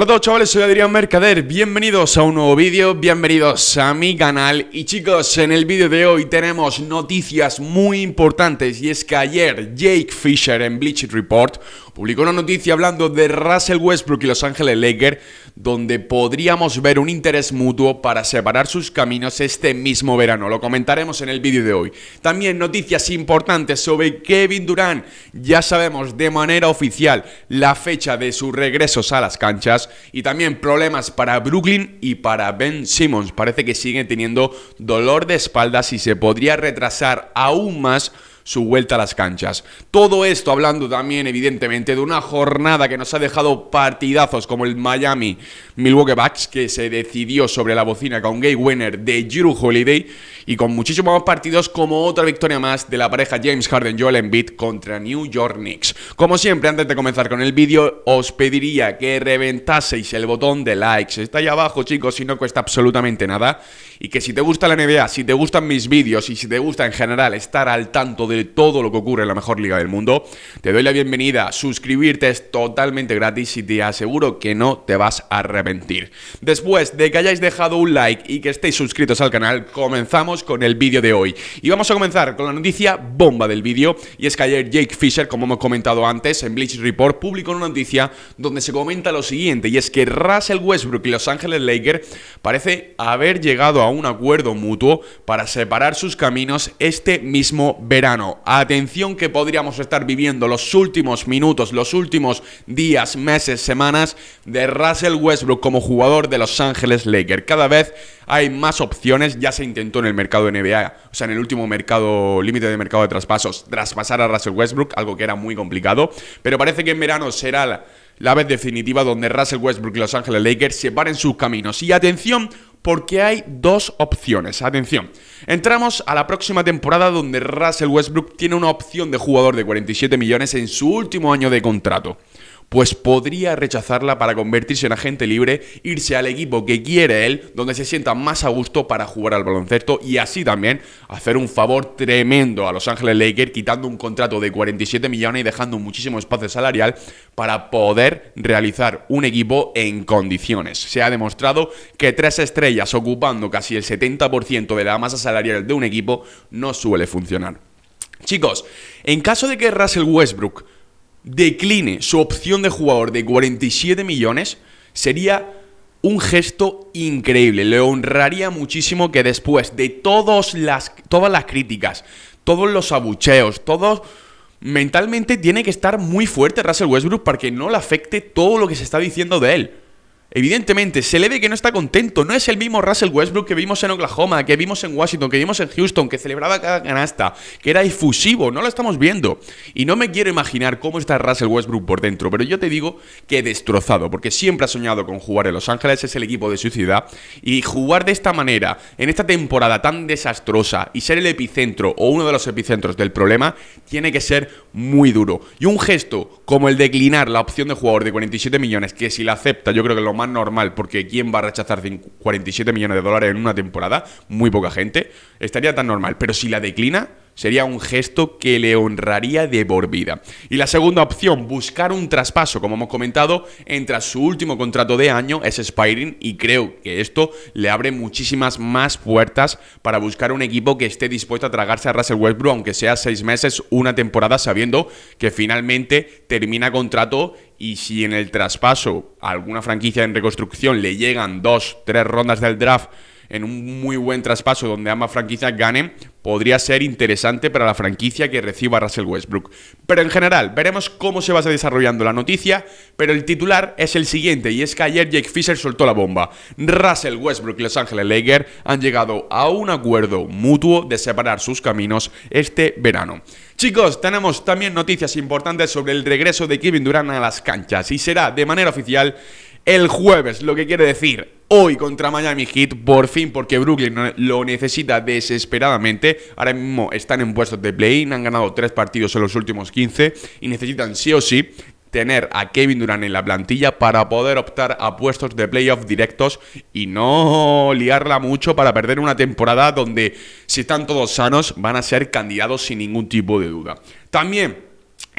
Hola todos chavales, soy Adrián Mercader, bienvenidos a un nuevo vídeo, bienvenidos a mi canal y chicos, en el vídeo de hoy tenemos noticias muy importantes y es que ayer Jake Fisher en Bleacher Report publicó una noticia hablando de Russell Westbrook y Los Ángeles Lakers donde podríamos ver un interés mutuo para separar sus caminos este mismo verano, lo comentaremos en el vídeo de hoy. También noticias importantes sobre Kevin Durant, ya sabemos de manera oficial la fecha de sus regresos a las canchas y también problemas para Brooklyn y para Ben Simmons. Parece que sigue teniendo dolor de espalda y se podría retrasar aún más su vuelta a las canchas. Todo esto hablando también, evidentemente, de una jornada que nos ha dejado partidazos como el Miami Milwaukee Bucks, que se decidió sobre la bocina con Gay Winner de Drew Holiday, y con muchísimos más partidos como otra victoria más de la pareja James Harden-Joel Embiid contra New York Knicks. Como siempre, antes de comenzar con el vídeo, os pediría que reventaseis el botón de likes. Está ahí abajo, chicos, si no cuesta absolutamente nada. Y que si te gusta la NBA, si te gustan mis vídeos y si te gusta en general estar al tanto de de todo lo que ocurre en la mejor liga del mundo. Te doy la bienvenida, suscribirte es totalmente gratis y te aseguro que no te vas a arrepentir. Después de que hayáis dejado un like y que estéis suscritos al canal, comenzamos con el vídeo de hoy. Y vamos a comenzar con la noticia bomba del vídeo, y es que ayer Jake Fisher, como hemos comentado antes, en Bleach Report publicó una noticia donde se comenta lo siguiente, y es que Russell Westbrook y Los Angeles Lakers parece haber llegado a un acuerdo mutuo para separar sus caminos este mismo verano. Atención que podríamos estar viviendo los últimos minutos, los últimos días, meses, semanas de Russell Westbrook como jugador de Los Ángeles Lakers. Cada vez hay más opciones, ya se intentó en el mercado NBA, o sea, en el último mercado límite de mercado de traspasos, traspasar a Russell Westbrook, algo que era muy complicado, pero parece que en verano será la, vez definitiva donde Russell Westbrook y Los Angeles Lakers separen sus caminos. Y atención, porque hay dos opciones. Atención, entramos a la próxima temporada donde Russell Westbrook tiene una opción de jugador de 47 millones en su último año de contrato pues podría rechazarla para convertirse en agente libre, irse al equipo que quiere él, donde se sienta más a gusto para jugar al baloncesto y así también hacer un favor tremendo a Los Ángeles Lakers, quitando un contrato de 47 millones y dejando muchísimo espacio salarial para poder realizar un equipo en condiciones. Se ha demostrado que tres estrellas ocupando casi el 70% de la masa salarial de un equipo no suele funcionar. Chicos, en caso de que Russell Westbrook decline su opción de jugador de 47 millones, sería un gesto increíble. Le honraría muchísimo que después de todas las, todas las críticas, todos los abucheos, todos... Mentalmente tiene que estar muy fuerte Russell Westbrook para que no le afecte todo lo que se está diciendo de él. Evidentemente, se le ve que no está contento. No es el mismo Russell Westbrook que vimos en Oklahoma, que vimos en Washington, que vimos en Houston, que celebraba cada canasta, que era efusivo. No lo estamos viendo. Y no me quiero imaginar cómo está Russell Westbrook por dentro, pero yo te digo que destrozado, porque siempre ha soñado con jugar en Los Ángeles, es el equipo de su Y jugar de esta manera, en esta temporada tan desastrosa, y ser el epicentro o uno de los epicentros del problema, tiene que ser muy duro. Y un gesto como el declinar la opción de jugador de 47 millones, que si la acepta, yo creo que lo más normal, porque ¿quién va a rechazar 47 millones de dólares en una temporada? Muy poca gente. Estaría tan normal. Pero si la declina, sería un gesto que le honraría de por vida. Y la segunda opción, buscar un traspaso, como hemos comentado, entre su último contrato de año es Spiring y creo que esto le abre muchísimas más puertas para buscar un equipo que esté dispuesto a tragarse a Russell Westbrook, aunque sea seis meses, una temporada, sabiendo que finalmente termina contrato y si en el traspaso a alguna franquicia en reconstrucción le llegan dos, tres rondas del draft en un muy buen traspaso donde ambas franquicias ganen, podría ser interesante para la franquicia que reciba Russell Westbrook. Pero en general, veremos cómo se va desarrollando la noticia, pero el titular es el siguiente, y es que ayer Jake Fisher soltó la bomba. Russell Westbrook y Los Ángeles Lakers han llegado a un acuerdo mutuo de separar sus caminos este verano. Chicos, tenemos también noticias importantes sobre el regreso de Kevin Durant a las canchas, y será de manera oficial el jueves, lo que quiere decir hoy contra Miami Heat, por fin, porque Brooklyn lo necesita desesperadamente. Ahora mismo están en puestos de play-in, han ganado tres partidos en los últimos 15 y necesitan sí o sí tener a Kevin Durant en la plantilla para poder optar a puestos de playoff directos y no liarla mucho para perder una temporada donde si están todos sanos van a ser candidatos sin ningún tipo de duda. También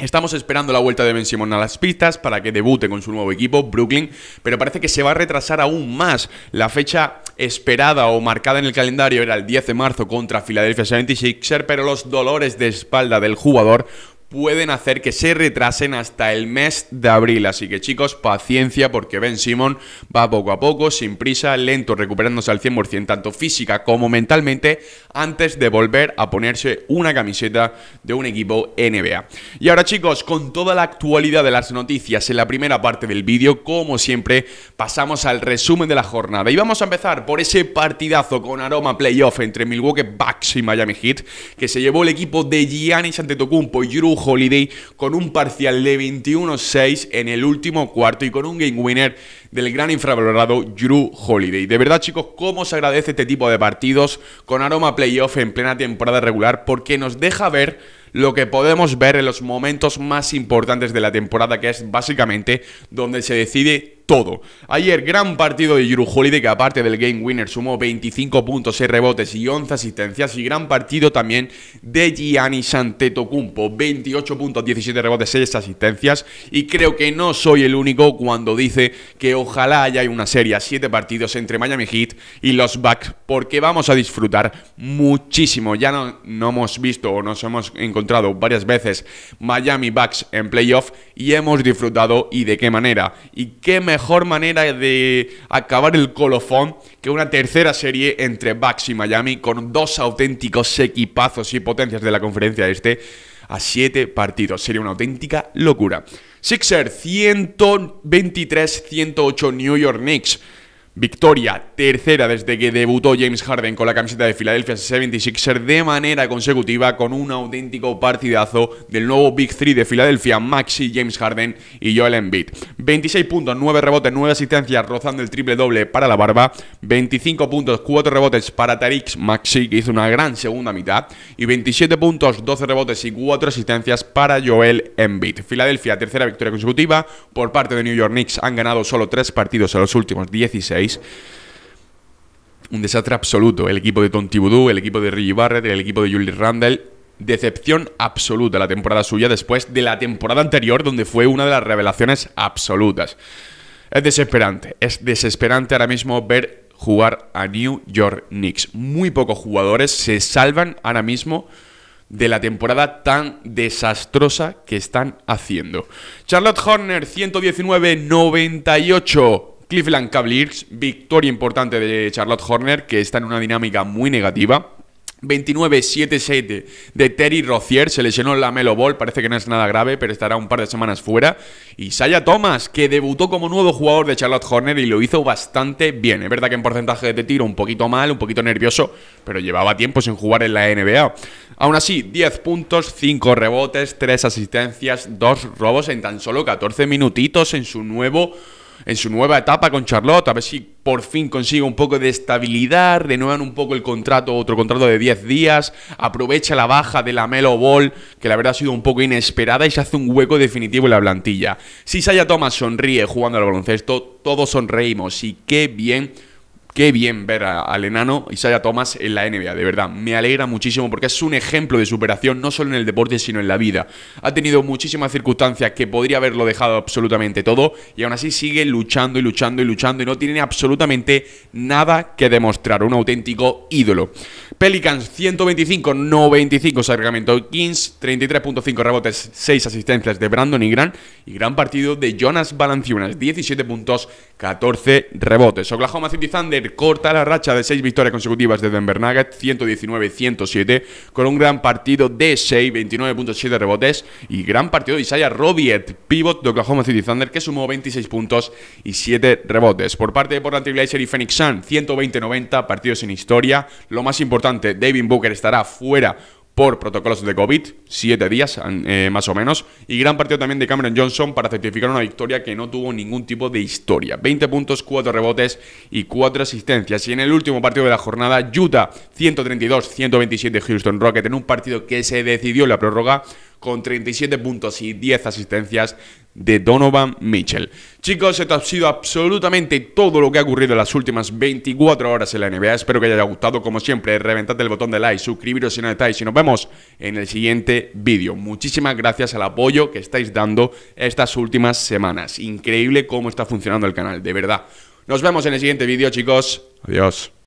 Estamos esperando la vuelta de Ben Simon a las pistas para que debute con su nuevo equipo, Brooklyn, pero parece que se va a retrasar aún más. La fecha esperada o marcada en el calendario era el 10 de marzo contra Philadelphia 76er, pero los dolores de espalda del jugador pueden hacer que se retrasen hasta el mes de abril. Así que chicos, paciencia porque Ben Simon va poco a poco, sin prisa, lento, recuperándose al 100%, tanto física como mentalmente, antes de volver a ponerse una camiseta de un equipo NBA. Y ahora chicos, con toda la actualidad de las noticias en la primera parte del vídeo, como siempre, pasamos al resumen de la jornada. Y vamos a empezar por ese partidazo con aroma playoff entre Milwaukee Bucks y Miami Heat, que se llevó el equipo de Giannis Antetokounmpo y Drew Holiday con un parcial de 21-6 en el último cuarto y con un game winner del gran infravalorado Drew Holiday. De verdad, chicos, cómo se agradece este tipo de partidos con aroma playoff en plena temporada regular porque nos deja ver lo que podemos ver en los momentos más importantes de la temporada, que es básicamente donde se decide todo. Ayer, gran partido de Yuru Holiday, que aparte del game winner sumó 25 puntos, 6 rebotes y 11 asistencias. Y gran partido también de Gianni Santetocumpo, 28 puntos, 17 rebotes, 6 asistencias. Y creo que no soy el único cuando dice que ojalá haya una serie a 7 partidos entre Miami Heat y los Bucks, porque vamos a disfrutar muchísimo. Ya no, no hemos visto o nos hemos encontrado varias veces Miami Bucks en playoff y hemos disfrutado y de qué manera. Y qué mejor mejor manera de acabar el colofón que una tercera serie entre Bucks y Miami con dos auténticos equipazos y potencias de la conferencia este a siete partidos. Sería una auténtica locura. Sixer 123-108 New York Knicks. Victoria tercera desde que debutó James Harden con la camiseta de Filadelfia 76 er de manera consecutiva con un auténtico partidazo del nuevo Big 3 de Filadelfia, Maxi, James Harden y Joel Embiid. 26 puntos, 9 rebotes, 9 asistencias, rozando el triple doble para la barba. 25 puntos, 4 rebotes para Tarix Maxi, que hizo una gran segunda mitad. Y 27 puntos, 12 rebotes y 4 asistencias para Joel Embiid. Filadelfia, tercera victoria consecutiva. Por parte de New York Knicks han ganado solo 3 partidos en los últimos 16. Un desastre absoluto. El equipo de Tontibudú, el equipo de Reggie Barrett, el equipo de Julie Randall. Decepción absoluta la temporada suya después de la temporada anterior, donde fue una de las revelaciones absolutas. Es desesperante. Es desesperante ahora mismo ver jugar a New York Knicks. Muy pocos jugadores se salvan ahora mismo de la temporada tan desastrosa que están haciendo. Charlotte Horner, 119-98. Cleveland Cavaliers, victoria importante de Charlotte Horner, que está en una dinámica muy negativa. 29-7-7 de Terry Rozier, se lesionó la Melo Ball, parece que no es nada grave, pero estará un par de semanas fuera. Y Saya Thomas, que debutó como nuevo jugador de Charlotte Horner y lo hizo bastante bien. Es verdad que en porcentaje de tiro un poquito mal, un poquito nervioso, pero llevaba tiempo sin jugar en la NBA. Aún así, 10 puntos, 5 rebotes, 3 asistencias, 2 robos en tan solo 14 minutitos en su nuevo en su nueva etapa con Charlotte, a ver si por fin consigue un poco de estabilidad, renuevan un poco el contrato, otro contrato de 10 días, aprovecha la baja de la Melo Ball, que la verdad ha sido un poco inesperada, y se hace un hueco definitivo en la plantilla. Si Saya Thomas sonríe jugando al baloncesto, todos sonreímos, y qué bien qué bien ver a, al enano Isaiah Thomas en la NBA, de verdad. Me alegra muchísimo porque es un ejemplo de superación no solo en el deporte, sino en la vida. Ha tenido muchísimas circunstancias que podría haberlo dejado absolutamente todo y aún así sigue luchando y luchando y luchando y no tiene absolutamente nada que demostrar. Un auténtico ídolo. Pelicans 125, 95 Sacramento Kings, 33.5 rebotes, 6 asistencias de Brandon Ingram y gran partido de Jonas Valanciunas, 17 puntos, 14 rebotes. Oklahoma City Thunder corta la racha de 6 victorias consecutivas de Denver Nuggets, 119-107, con un gran partido de 6, 29.7 rebotes y gran partido de Isaiah Robiet, pivot de Oklahoma City Thunder, que sumó 26 puntos y 7 rebotes. Por parte de Portland Blazers y Phoenix Sun, 120-90, partidos en historia. Lo más importante David Booker estará fuera por protocolos de COVID, 7 días eh, más o menos, y gran partido también de Cameron Johnson para certificar una victoria que no tuvo ningún tipo de historia. 20 puntos, 4 rebotes y 4 asistencias. Y en el último partido de la jornada, Utah 132-127 Houston Rocket en un partido que se decidió en la prórroga con 37 puntos y 10 asistencias de Donovan Mitchell. Chicos, esto ha sido absolutamente todo lo que ha ocurrido en las últimas 24 horas en la NBA. Espero que haya gustado. Como siempre, reventad el botón de like, suscribiros si no estáis y nos vemos en el siguiente vídeo. Muchísimas gracias al apoyo que estáis dando estas últimas semanas. Increíble cómo está funcionando el canal, de verdad. Nos vemos en el siguiente vídeo, chicos. Adiós.